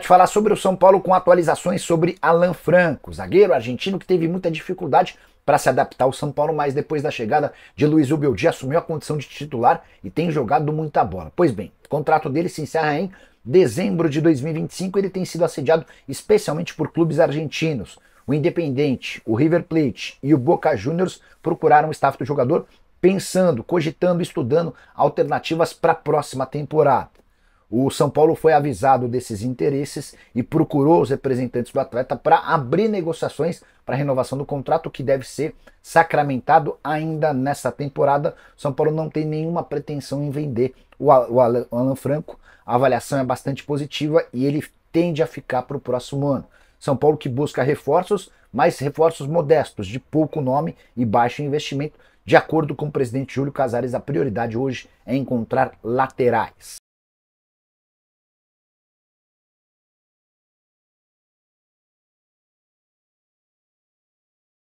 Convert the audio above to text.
te falar sobre o São Paulo com atualizações sobre Alan Franco, zagueiro argentino que teve muita dificuldade para se adaptar ao São Paulo, mas depois da chegada de Luiz Ubeldi assumiu a condição de titular e tem jogado muita bola. Pois bem, o contrato dele se encerra em dezembro de 2025 ele tem sido assediado especialmente por clubes argentinos. O Independente, o River Plate e o Boca Juniors procuraram o staff do jogador pensando, cogitando, estudando alternativas para a próxima temporada. O São Paulo foi avisado desses interesses e procurou os representantes do atleta para abrir negociações para renovação do contrato que deve ser sacramentado ainda nessa temporada. São Paulo não tem nenhuma pretensão em vender o Alan Franco. A avaliação é bastante positiva e ele tende a ficar para o próximo ano. São Paulo que busca reforços, mas reforços modestos, de pouco nome e baixo investimento. De acordo com o presidente Júlio Casares, a prioridade hoje é encontrar laterais.